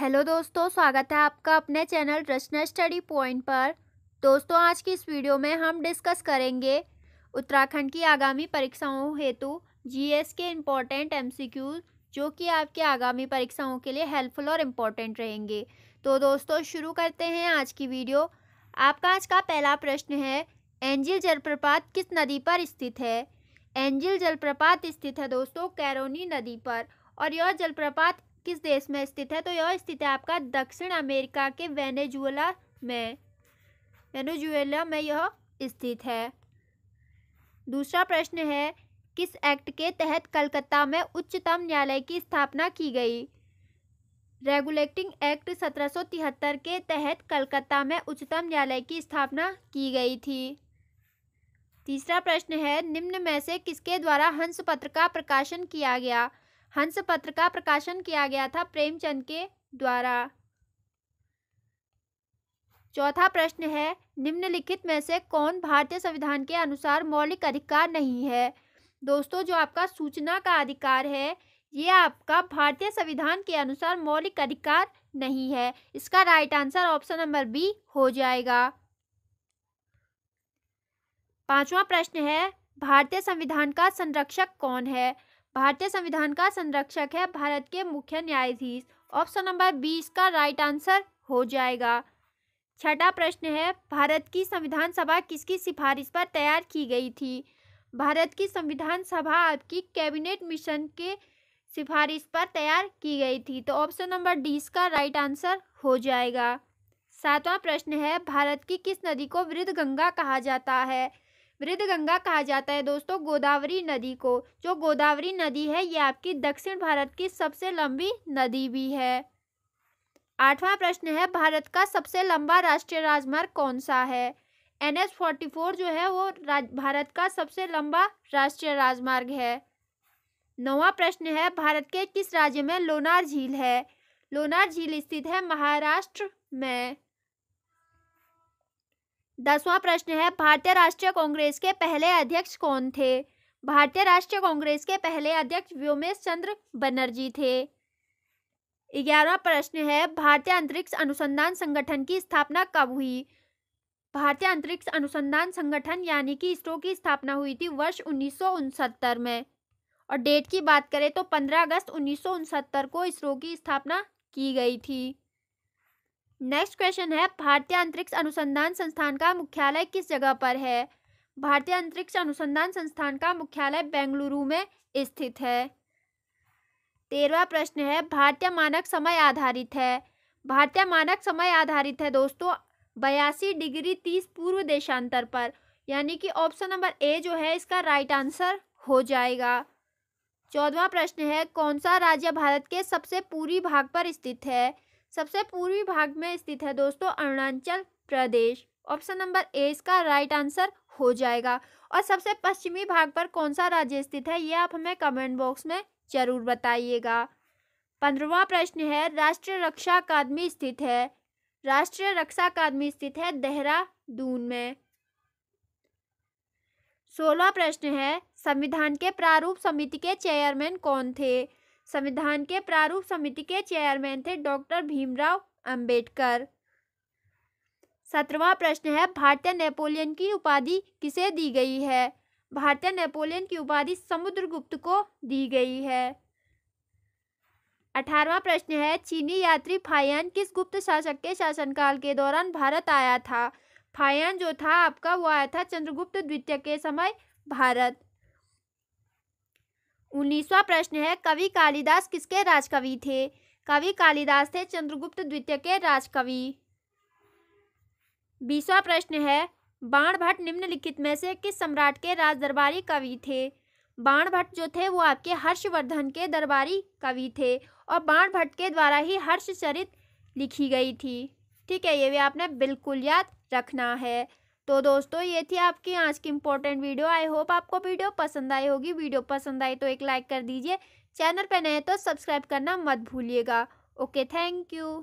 hello दोस्तों स्वागत है आपका अपने चैनल रचना स्टडी पॉइंट पर दोस्तों आज की इस वीडियो में हम डिस्कस करेंगे उत्तराखंड की आगामी परीक्षाओं हेतु जीएस के इम्पोर्टेंट एमसीक्यूज जो कि आपके आगामी परीक्षाओं के लिए हेल्पफुल और इम्पोर्टेंट रहेंगे तो दोस्तों शुरू करते हैं आज की वीडियो आपका आज का पहला प्रश्न है एंजिल जलप्रपात किस नदी पर स्थित है एंजिल जलप्रपात स्थित है दोस्तों कैरोनी नदी पर और यह जलप्रपात किस देश में स्थित है तो यह स्थित है आपका दक्षिण अमेरिका के वेनेजुएला में वेनेजुएला में यह स्थित है दूसरा प्रश्न है किस एक्ट के तहत कलकत्ता में उच्चतम न्यायालय की स्थापना की गई रेगुलेटिंग एक्ट सत्रह के तहत कलकत्ता में उच्चतम न्यायालय की स्थापना की गई थी तीसरा प्रश्न है निम्न में से किसके द्वारा हंस पत्र का प्रकाशन किया गया हंस पत्र का प्रकाशन किया गया था प्रेमचंद के द्वारा चौथा प्रश्न है निम्नलिखित में से कौन भारतीय संविधान के अनुसार मौलिक अधिकार नहीं है दोस्तों जो आपका सूचना का अधिकार है ये आपका भारतीय संविधान के अनुसार मौलिक अधिकार नहीं है इसका right answer option number B हो जाएगा पांचवा प्रश्न है भारतीय संविधान का संरक्षक कौन है भारतीय संविधान का संरक्षक है भारत के मुख्य न्यायाधीश ऑप्शन नंबर बी इसका राइट आंसर हो जाएगा छठा प्रश्न है भारत की संविधान सभा किसकी सिफारिश पर तैयार की गई थी भारत की संविधान सभा आपकी कैबिनेट मिशन के सिफारिश पर तैयार की गई थी तो ऑप्शन नंबर डी इसका राइट आंसर हो जाएगा सातवां प्रश्न है भारत की किस नदी को वृद्ध गंगा कहा जाता है वृद्धगंगा कहा जाता है दोस्तों गोदावरी नदी को जो गोदावरी नदी है ये आपकी दक्षिण भारत की सबसे लंबी नदी भी है आठवां प्रश्न है भारत का सबसे लंबा राष्ट्रीय राजमार्ग कौन सा है एन एस फोर्टी फोर जो है वो भारत का सबसे लंबा राष्ट्रीय राजमार्ग है नौवा प्रश्न है भारत के किस राज्य में लोनार झील है लोनार झील स्थित है महाराष्ट्र में दसवां प्रश्न है भारतीय राष्ट्रीय कांग्रेस के पहले अध्यक्ष कौन थे भारतीय राष्ट्रीय कांग्रेस के पहले अध्यक्ष व्योमेश चंद्र बनर्जी थे ग्यारहवा प्रश्न है भारतीय अंतरिक्ष अनुसंधान संगठन की स्थापना कब हुई भारतीय अंतरिक्ष अनुसंधान संगठन यानी कि इसरो की स्थापना हुई थी वर्ष उन्नीस में और डेट की बात करें तो 15 अगस्त उन्नीस को इसरो की स्थापना की गई थी नेक्स्ट क्वेश्चन है भारतीय अंतरिक्ष अनुसंधान संस्थान का मुख्यालय किस जगह पर है भारतीय अंतरिक्ष अनुसंधान संस्थान का मुख्यालय बेंगलुरु में स्थित है तेरहवा प्रश्न है भारतीय मानक समय आधारित है भारतीय मानक समय आधारित है दोस्तों बयासी डिग्री तीस पूर्व देशांतर पर यानी कि ऑप्शन नंबर ए जो है इसका राइट आंसर हो जाएगा चौदवा प्रश्न है कौन सा राज्य भारत के सबसे पूरी भाग पर स्थित है सबसे पूर्वी भाग में स्थित है दोस्तों Arunachal Pradesh option number A इसका राइट आंसर हो जाएगा और सबसे पश्चिमी भाग पर कौन सा राज्य स्थित है ये आप हमें कमेंट बॉक्स में जरूर बताइएगा पंद्रवा प्रश्न है राष्ट्रीय रक्षा अकादमी स्थित है राष्ट्रीय रक्षा अकादमी स्थित है देहरादून में सोलह प्रश्न है संविधान के प्रारूप समिति के चेयरमैन कौन थे संविधान के प्रारूप समिति के चेयरमैन थे डॉक्टर भीमराव अंबेडकर सत्रवा प्रश्न है भारतीय नेपोलियन की उपाधि किसे दी गई है भारतीय नेपोलियन की उपाधि समुद्रगुप्त को दी गई है अठारवा प्रश्न है चीनी यात्री फायन किस गुप्त शासक के शासनकाल के दौरान भारत आया था फायन जो था आपका वो आया था चंद्रगुप्त द्वितीय के समय भारत उन्नीसवा प्रश्न है कवि कालिदास किसके राजकवि थे कवि कालिदास थे चंद्रगुप्त द्वितीय के राजकवि बीसवा प्रश्न है बाण भट्ट निम्नलिखित में से किस सम्राट के राज दरबारी कवि थे बाण भट्ट जो थे वो आपके हर्षवर्धन के दरबारी कवि थे और बाण भट्ट के द्वारा ही हर्षचरित लिखी गई थी ठीक है ये भी आपने बिल्कुल याद रखना है तो दोस्तों ये थी आपकी आज की इंपॉर्टेंट वीडियो आई होप आपको वीडियो पसंद आई होगी वीडियो पसंद आई तो एक लाइक कर दीजिए चैनल पर नए तो सब्सक्राइब करना मत भूलिएगा ओके थैंक यू